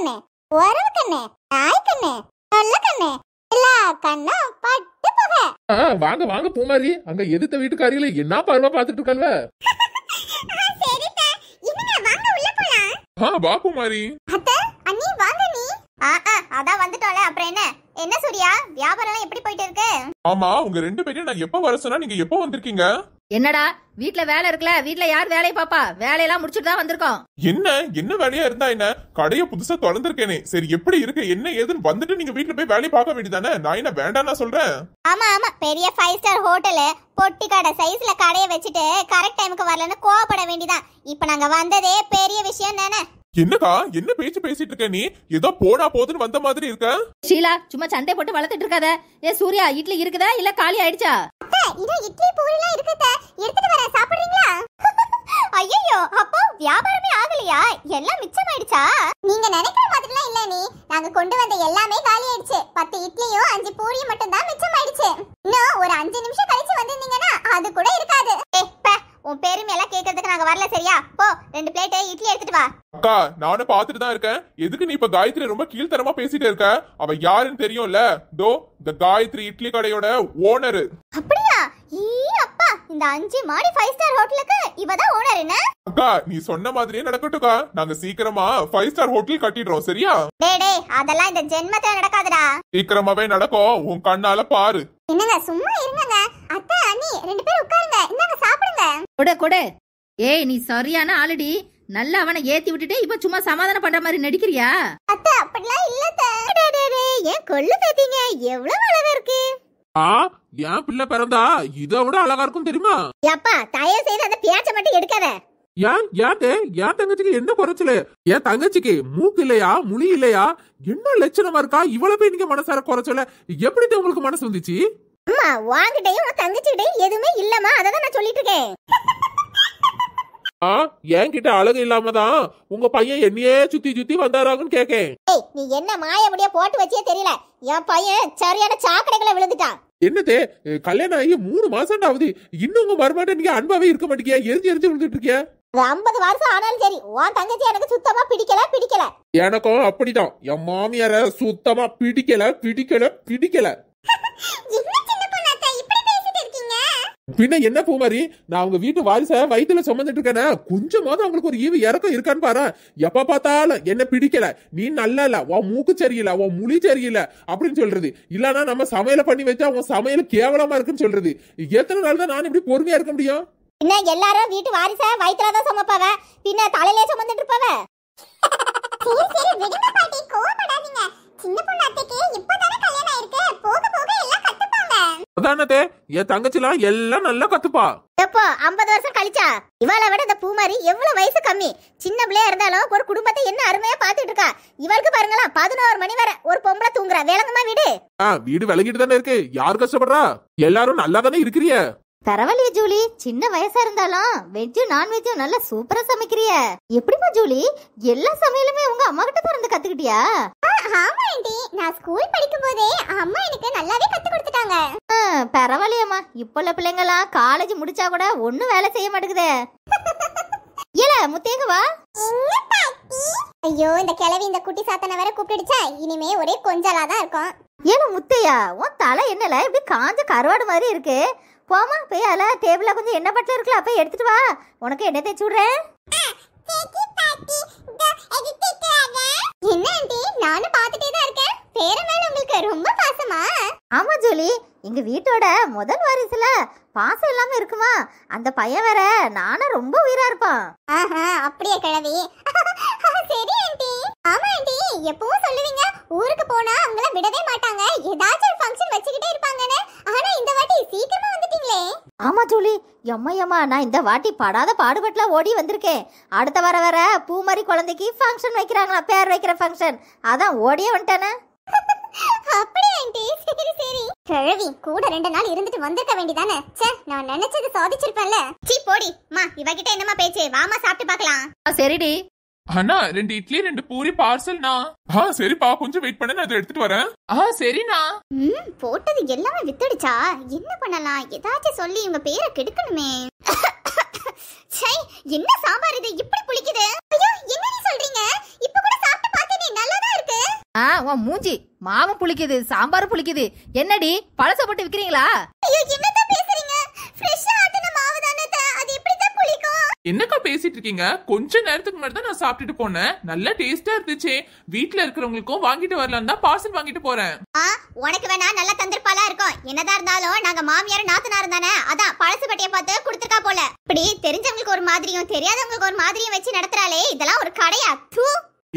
கண்ணு உறவு கண்ணு நாய் கண்ணு நல்ல கண்ணு எல்லா கண்ணா பட்டு புகை வாங்க வாங்க பூமாரி அங்க எதிர்த்த வீட்டுக்காரியில என்ன பார்வை பாத்துட்டு இருக்கல்ல ஆ வா பூமாரி அத்த அண்ணி வாங்க அப்புறம் என்ன என்ன சூர்யா வியாபாரம் எப்படி போயிட்டு இருக்கு ஆமா உங்க ரெண்டு பேரும் நான் எப்ப வர சொன்னா நீங்க எப்போ வந்திருக்கீங்க என்னடா வீட்ல வேலை இருக்குல்ல வீட்ல யார் வேலையை பாப்பா வேலையெல்லாம் முடிச்சுட்டு தான் வந்திருக்கோம் என்ன என்ன வேலையா இருந்தா என்ன கடைய புதுசா திறந்திருக்கேனே சரி எப்படி இருக்கு என்ன ஏதுன்னு வந்துட்டு நீங்க வீட்டுல போய் வேலையை பார்க்க வேண்டியதானே நான் என்ன வேண்டாம் சொல்றேன் ஆமா ஆமா பெரிய ஃபைவ் ஸ்டார் ஹோட்டலு பொட்டி கடை சைஸ்ல கடையை வச்சுட்டு கரெக்ட் டைமுக்கு வரலன்னு கோவப்பட வேண்டியதான் இப்ப நாங்க வந்ததே பெரிய விஷயம் தானே என்னக்கா என்ன பேச்சு பேசிட்டு இருக்க நீ ஏதோ போனா போதுன்னு வந்த மாதிரி இருக்க ஷீலா சும்மா சண்டை போட்டு வளர்த்துட்டு இருக்காத ஏ சூர்யா இட்லி இருக்குதா இல்ல காலி ஆயிடுச்சா இன்னும் இட்லி பூரிலாம் இருக்குத எடுத்துட்டு வர சாப்பிடுறீங்களா ஐயோ அப்போ வியாபாரமே ஆகலையா எல்லாம் மிச்சம் ஆயிடுச்சா நீங்க நினைக்கிற மாதிரிலாம் இல்ல நீ நாங்க கொண்டு வந்த எல்லாமே காலி ஆயிடுச்சு பத்து இட்லியும் அஞ்சு பூரியும் மட்டும் தான் ஆயிடுச்சு இன்னும் ஒரு அஞ்சு நிமிஷம் கழிச்சு வந்திருந்தீங்கன்னா அது கூட இருக்காது உன் எல்லாம் கேட்கறதுக்கு நாங்க வரல சரியா போ ரெண்டு பிளேட் இட்லி எடுத்துட்டு வா அக்கா நானும் பாத்துட்டு தான் இருக்கேன் எதுக்கு நீ இப்ப காயத்ரி ரொம்ப கீழ்த்தரமா பேசிட்டு இருக்க அவ யாருன்னு தெரியும்ல தோ இந்த காயத்ரி இட்லி கடையோட ஓனர் அப்படியா ஈ அப்பா இந்த அஞ்சு மாடி ஃபைவ் ஸ்டார் ஹோட்டலுக்கு இவ தான் ஓனர் என்ன அக்கா நீ சொன்ன மாதிரியே நடக்கட்டும்க்கா நாங்க சீக்கிரமா ஃபைவ் ஸ்டார் ஹோட்டல் கட்டிடுறோம் சரியா டேய் டேய் அதெல்லாம் இந்த ஜென்மத்துல நடக்காதுடா சீக்கிரமாவே நடக்கும் உன் கண்ணால பாரு என்னங்க சும்மா இருங்கங்க அத்தை அண்ணி ரெண்டு பேரும் உட்காருங்க இந்த கொடு கொடு ஏய் நீ சரியான ஆளுடி நல்லா அவனை ஏத்தி விட்டுட்டு இப்ப சும்மா சமாதானம் பண்ற மாதிரி நடிக்கிறியா அத்த அப்படிலாம் இல்ல ஏன் கொள்ளு பேத்தீங்க எவ்வளவு அழகா இருக்கு ஆ என் பிள்ளை பிறந்தா இதை விட அழகா இருக்கும் தெரியுமா அப்பா தயவு செய்து அந்த பேச்ச மட்டும் எடுக்காத ஏன் ஏன்டே என் தங்கச்சிக்கு என்ன குறைச்சல என் தங்கச்சிக்கு மூக்கு இல்லையா முழி இல்லையா என்ன லட்சணமா இருக்கா இவ்வளவு போய் நீங்க மனசார குறைச்சல எப்படி உங்களுக்கு மனசு வந்துச்சு அம்மா வாங்கிட்டையும் உன் தங்கச்சிகிட்டையும் எதுவுமே இல்லம்மா அதை தான் நான் சொல்லிட்டு இருக்கேன் ஆ என்கிட்ட அழகு இல்லாம தான் உங்க பையன் என்னையே சுத்தி சுத்தி வந்தாராங்கன்னு கேக்கேன் ஏய் நீ என்ன மாயபடியா போட்டு வச்சே தெரியல என் பையன் சரியான சாக்கடைகளை விழுந்துட்டான் என்னதே கல்யாணம் ஆகி மூணு மாசம் ஆகுது இன்னும் உங்க மருமாட்ட நீங்க அன்பாவே இருக்க மாட்டேங்கியா எரிஞ்சு எரிஞ்சு விழுந்துட்டு இருக்கியா ஐம்பது வருஷம் ஆனாலும் சரி உன் தங்கச்சி எனக்கு சுத்தமா பிடிக்கல பிடிக்கல எனக்கும் அப்படிதான் என் மாமியார சுத்தமா பிடிக்கல பிடிக்கல பிடிக்கல பின்ன என்ன பூமாரி நான் அவங்க வீட்டு வாரிசை வயிற்றுல சுமந்துட்டு இருக்கேனே கொஞ்சமாவது அவங்களுக்கு ஒரு ஈவு இறக்கம் இருக்கான்னு பாரு எப்ப பார்த்தாலும் என்ன பிடிக்கல நீ நல்லா இல்ல உன் மூக்கு சரியில்லை உன் முழி சரியில்லை அப்படின்னு சொல்றது இல்லனா நம்ம சமையல பண்ணி வச்சா உன் சமையல் கேவலமா இருக்குன்னு சொல்றது எத்தனை நாள் தான் நான் இப்படி பொறுமையா இருக்க முடியும் பின்ன எல்லாரும் வீட்டு வாரிச வயிற்றுல தான் சுமப்பாவ பின்ன தலையிலே சுமந்துட்டு இருப்பாவ சரி சரி சின்ன பொண்ணு இப்பதானே கல்யாணம் ஆயிருக்கு போக போக எல்லாம் அதானதே என் தங்கச்சிலாம் எல்லாம் நல்லா கத்துப்பா எப்போ ஐம்பது வருஷம் கழிச்சா இவள விட இந்த பூமாரி எவ்வளவு வயசு கம்மி சின்ன பிள்ளையா இருந்தாலும் ஒரு குடும்பத்தை என்ன அருமையா பாத்துட்டு இருக்கா இவளுக்கு பாருங்களா பதினோரு மணி வரை ஒரு பொம்பளை தூங்குறா விளங்குமா வீடு வீடு விளங்கிட்டு தானே இருக்கு யாரு கஷ்டப்படுறா எல்லாரும் நல்லா தானே இருக்கிறிய பரவாயில்லையே ஜூலி சின்ன வயசா இருந்தாலும் வெஜ்ஜும் நான்வெஜ்ஜும் நல்லா சூப்பரா சமைக்கிறிய எப்படிமா ஜூலி எல்லா சமையலுமே உங்க அம்மா கிட்ட பிறந்து கத்துக்கிட்டியா ஆமா ஆண்டி நான் ஸ்கூல் படிக்கும் போதே அம்மா எனக்கு நல்லாவே கத்து கொடுத்துட்டாங்க பரவாயில்லையம்மா இப்போ உள்ள பிள்ளைங்களாம் காலேஜ் முடிச்சா கூட ஒன்னும் வேலை செய்ய மாட்டேங்குதே ஏல முத்தேங்க வா ஐயோ இந்த கிழவி இந்த குட்டி சாத்தனை வேற கூப்பிடுச்சா இனிமே ஒரே கொஞ்சலா தான் இருக்கும் ஏல முத்தையா உன் தலை என்னல இப்படி காஞ்ச கருவாடு மாதிரி இருக்கு போமா போய் அதெல்லாம் டேபிளில் கொஞ்சம் என்ன பட்டில் இருக்கலாம் போய் எடுத்துட்டு வா உனக்கு என்ன தேய்ச்சி விடுறேன் என்ன ஆண்டி நானும் பார்த்துட்டே தான் இருக்கேன் பேர மேல உங்களுக்கு ரொம்ப பாசமா ஆமா ஜூலி எங்கள் வீட்டோட முதல் வாரிசில் பாசம் இல்லாமல் இருக்குமா அந்த பையன் வேற நானும் ரொம்ப உயிராக இருப்பான் ஆஹா அப்படியே கிழவி சரி ஆண்டி ஆமா ஆண்டி எப்பவும் சொல்லுவீங்க ஊருக்கு போனா அவங்கள விடவே மாட்டாங்க ஏதாச்சும் ஒரு ஃபங்க்ஷன் வச்சுக்கிட்டே இருப்பாங்கன்னு ஆனா இந்த வாட்டி சீக்கிரமா வந்துட்டீங்களே ஆமா ஜூலி எம்மையம்மா நான் இந்த வாட்டி படாத பாடுபட்டுலாம் ஓடி வந்திருக்கேன் அடுத்த வர வர பூ மாதிரி குழந்தைக்கு ஃபங்க்ஷன் வைக்கிறாங்களா பேர் வைக்கிற ஃபங்க்ஷன் அதான் ஓடியே வந்துட்டானே கிழவி கூட ரெண்டு நாள் இருந்துட்டு வந்திருக்க வேண்டிதானே சே நான் நினைச்சது சாதிச்சிருப்பேன்ல சீ போடி மா கிட்ட என்னமா பேச்சே வாமா சாப்பிட்டு பார்க்கலாம் சரிடி அண்ணா ரெண்டு இட்லி ரெண்டு பூரி பார்சல்னா ஆ சரிப்பா கொஞ்சம் வெயிட் பண்ண நான் அதை எடுத்துட்டு வரேன் ஆ சரிண்ணா ம் போட்டது எல்லாமே வித்துடுச்சா என்ன பண்ணலாம் ஏதாச்சும் சொல்லி இவங்க பேரை கெடுக்கணுமே சை என்ன சாம்பார் இது இப்படி புளிக்குது ஐயோ என்ன நீ சொல்றீங்க இப்ப கூட ஆ உன் மூஞ்சி மாவும் புளிக்குது சாம்பாரும் புளிக்குது என்னடி பழச போட்டு விக்கிறீங்களா என்னக்கா பேசிட்டு இருக்கீங்க கொஞ்ச நேரத்துக்கு முன்னாடி தான் நான் சாப்பிட்டுட்டு போனேன் நல்லா டேஸ்டா இருந்துச்சு வீட்ல இருக்கிறவங்களுக்கும் வாங்கிட்டு வரலாம் தான் பார்சல் வாங்கிட்டு போறேன் உனக்கு வேணா நல்லா தந்திருப்பாலா இருக்கும் என்னதா இருந்தாலும் நாங்க மாமியார் நாத்தனார் தானே அதான் பழசு பட்டியை பார்த்து கொடுத்துருக்கா போல இப்படி தெரிஞ்சவங்களுக்கு ஒரு மாதிரியும் தெரியாதவங்களுக்கு ஒரு மாதிரியும் வச்சு நடத்துறாளே இதெல்லாம் ஒரு கடையா தூ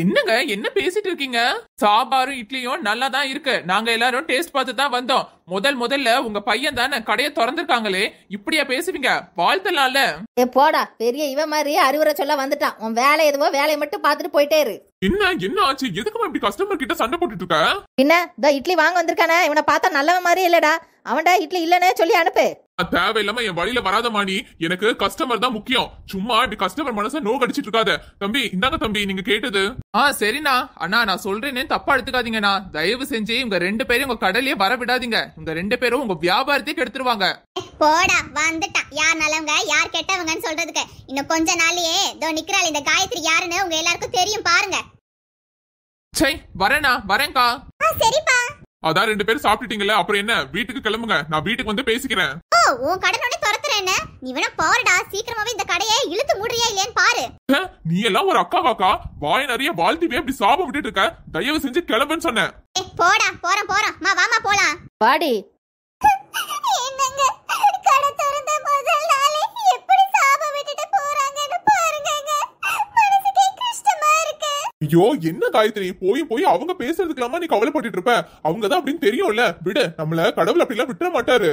என்னங்க என்ன பேசிட்டு இருக்கீங்க சாம்பாரும் இட்லியும் நல்லா தான் இருக்கு நாங்க எல்லாரும் டேஸ்ட் பார்த்து தான் வந்தோம் முதல் முதல்ல உங்க பையன் தானே கடையை திறந்திருக்காங்களே இப்படியா பேசுவீங்க வாழ்த்தலாம்ல ஏ போடா பெரிய இவ மாதிரி அறிவுரை சொல்ல வந்துட்டான் உன் வேலை எதுவோ வேலையை மட்டும் பாத்துட்டு போயிட்டே இரு என்ன என்ன ஆச்சு எதுக்குமா இப்படி கஸ்டமர் கிட்ட சண்டை போட்டுட்டு இருக்க என்ன இந்த இட்லி வாங்க வந்திருக்கானே இவனை பார்த்தா நல்லவன் மாதிரி இல்லடா அவன்டா இட்லி இல்லனே சொல்லி அனுப்பு தேவையில்லாம என் வழியில வராத மாணி எனக்கு கஸ்டமர் தான் முக்கியம் சும்மா இப்படி கஸ்டமர் மனச நோ கடிச்சிட்டு இருக்காத தம்பி இந்தாங்க தம்பி நீங்க கேட்டது ஆ சரிண்ணா அண்ணா நான் சொல்றேன்னு தப்பா எடுத்துக்காதீங்கண்ணா தயவு செஞ்சு இவங்க ரெண்டு பேரும் உங்க கடலையே வர விடாதீங்க இவங்க ரெண்டு பேரும் உங்க வியாபாரத்தை கெடுத்துருவாங்க போடா வந்துட்டான் யார் நல்லவங்க யார் கெட்டவங்கன்னு சொல்றதுக்கு இன்னும் கொஞ்ச நாளையே இதோ நிக்கிறாள் இந்த காயத்ரி யாருன்னு உங்க எல்லாருக்கும் தெரியும் பாருங்க சை வரேண்ணா வரேன்க்கா சரிப்பா அதான் ரெண்டு பேரும் சாப்பிட்டுட்டீங்களா அப்புறம் என்ன வீட்டுக்கு கிளம்புங்க நான் வீட்டுக்கு வந்து பேசிக்கிறேன் உன் கடனோட துரத்துறேன்னு நீ வேணா பாருடா சீக்கிரமாவே இந்த கடையை இழுத்து மூடுறியா இல்லையான்னு பாரு நீ எல்லாம் ஒரு அக்கா காக்கா வாய் நிறைய வாழ்த்துவே அப்படி சாபம் விட்டுட்டு இருக்க தயவு செஞ்சு கிளம்புன்னு சொன்னேன் போடா போறோம் போறோம் மா வாமா போலாம் வாடி ஐயோ என்ன காயத்ரி போய் போய் அவங்க பேசுறதுக்கு நீ கவலைப்பட்டுட்டு இருப்ப அவங்கதான் அப்படின்னு தெரியும்ல விடு நம்மள கடவுள் அப்படி எல்லாம் விட்டுற மாட்டாரு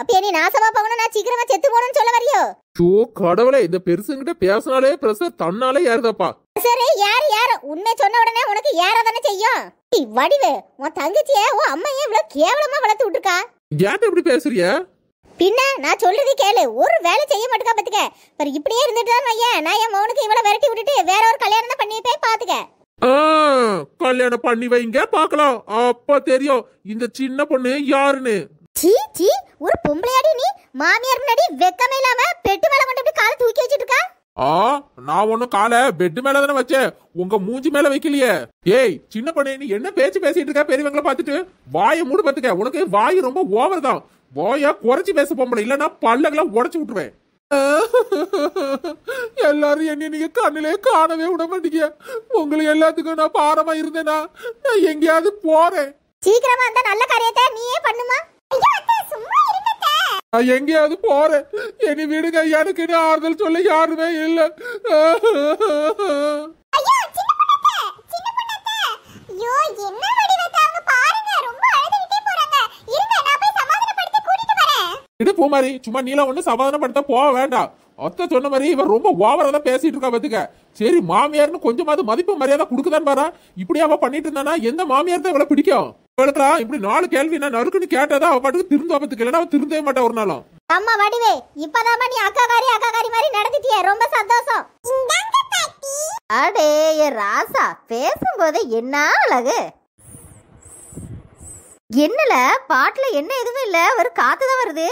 அப்ப நீ நாசமா போகணும் நான் சீக்கிரமா செத்து போகணும்னு சொல்ல வரியோ ஷோ கடவுளே இந்த பெருசுங்கிட்ட பேசினாலே பிரசர் தன்னாலே ஏறுதப்பா சரி யார் யார் உன்னை சொன்ன உடனே உனக்கு யாரா தானே செய்யும் வடிவு உன் தங்கச்சிய உன் அம்மா ஏன் இவ்வளவு கேவலமா வளர்த்து விட்டுருக்கா ஏன் இப்படி பேசுறிய பின்ன நான் சொல்றது கேளு ஒரு வேலை செய்ய மாட்டேக்கா பாத்துக்க பர் இப்படியே இருந்துட்டு தான் வையன் நான் என் மௌனுக்கு இவ்வளவு விரட்டி விட்டுட்டு வேற ஒரு கல்யாணம் தான் பண்ணி போய் பாத்துக்க கல்யாணம் பண்ணி வைங்க பாக்கலாம் அப்ப தெரியும் இந்த சின்ன பொண்ணு யாருன்னு சீ சீ ஒரு பொம்பளையாடி நீ மாமியார் முன்னாடி வெக்கமே இல்லாம பெட்டு மேல கொண்டு இப்படி காலை தூக்கி வச்சிட்டு இருக்கா ஆ நான் ஒன்னும் காலை பெட்டு மேல தானே வச்சேன் உங்க மூஞ்சி மேல வைக்கலையே ஏய் சின்ன பொண்ணு நீ என்ன பேச்சு பேசிட்டு இருக்க பெரியவங்கள பாத்துட்டு வாயை மூடு பாத்துக்க உனக்கு வாய் ரொம்ப ஓவர் தான் வாயா குறைச்சி பேச போம்பளை இல்லைன்னா பல்லங்களாம் உடச்சு விட்டுருவேன் எல்லாரும் என்ன நீங்க கண்ணிலே காணவே விட மாட்டீங்க உங்களை எல்லாத்துக்கும் நான் பாரமா இருந்தேனா நான் எங்கேயாவது போறேன் சீக்கிரமா அந்த நல்ல காரியத்தை நீயே பண்ணுமா நான் எங்கேயாவது போறேன் என்னை விடுங்க எனக்கு ஆறுதல் சொல்ல யாருமே இல்ல இது மாதிரி சும்மா நீலா ஒண்ணு சமாதானப்படுத்த போக வேண்டாம் அத்த சொன்ன மாதிரி இவன் ரொம்ப ஓவரா தான் பேசிட்டு இருக்கா பாத்துக்க சரி மாமியார்னு கொஞ்சமாவது மதிப்பு மரியாதை கொடுக்குதான்னு பாரு இப்படி அவ பண்ணிட்டு இருந்தானா எந்த மாமியார் தான் இவளை பிடிக்கும் காலத்துல இப்படி நாலு கேள்வி நான் நறுக்குன்னு கேட்டாதான் அவ பாட்டுக்கு திருந்த பத்துக்கு இல்லைன்னா அவ திருந்தவே மாட்டா ஒரு நாளும் அம்மா வடிவே இப்பதான் நீ அக்கா காரி அக்கா காரி மாதிரி நடந்துட்டியே ரொம்ப சந்தோஷம் அடே ராசா பேசும்போது என்ன அழகு என்னல பாட்டுல என்ன எதுவும் இல்ல ஒரு காத்து தான் வருது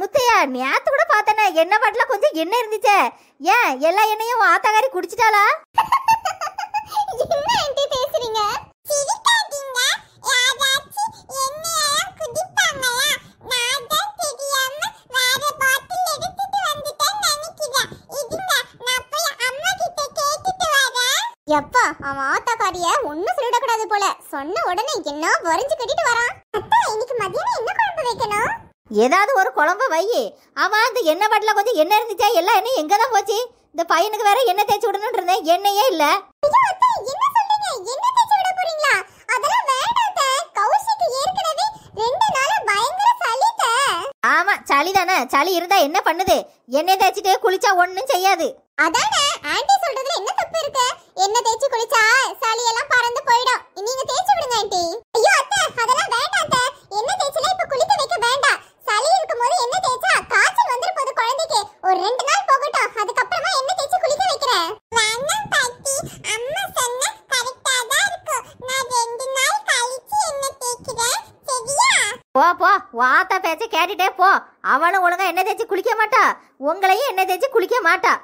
முத்தையா நேத்து கூட பார்த்தேனே என்ன பாட்டில் கொஞ்சம் எண்ணெய் இருந்துச்சே ஏன் எல்லா எண்ணெயும் ஆத்தாக்காரி குடிச்சிட்டாளா எப்பா அவன் ஆத்தாக்காரிய ஒன்னும் சொல்லிடக்கூடாது போல சொன்ன உடனே என்ன வரைஞ்சு கட்டிட்டு வரான் அத்தா இன்னைக்கு மதியானம் என்ன குழம்பு வைக்கணும் ஏதாவது ஒரு குழம்பு வை ஆமாம் இந்த எண்ணெய் பாட்டில் கொஞ்சம் எண்ணெய் இருந்துச்சா எல்லா எண்ணெயும் எங்கே தான் போச்சு இந்த பையனுக்கு வேற எண்ணெய் தேய்ச்சி விடணும்னு இருந்தேன் எண்ணெயே இல்லை ஆமா சளி தானே சளி இருந்தா என்ன பண்ணுது எண்ணெய் தேய்ச்சிட்டு குளிச்சா ஒண்ணும் செய்யாது அதானே ஆண்டி சொல்றதுல என்ன தப்பு இருக்கு எண்ணெய் தேய்ச்சி குளிச்சா சளி எல்லாம் பறந்து போயிடும் நீங்க தேய்ச்சி விடுங்க ஆண்டி ஐயோ அத்தை அதெல்லாம் ஒரு ரெண்டு நாள் போகட்டும் அதுக்கப்புறமா என்ன தேய்ச்சி குளிக்க வைக்கிறேன் வேணாம் பாட்டி அம்மா சொன்னா கரெக்டா தான் இருக்கும் நான் ரெண்டு நாள் கழிச்சு என்ன தேய்க்கிறேன் சரியா போ போ வாத்த பேச்ச கேட்டுட்டே போ அவளும் ஒழுங்கா என்ன தேய்ச்சி குளிக்க மாட்டா உங்களையும் என்ன தேய்ச்சி குளிக்க மாட்டா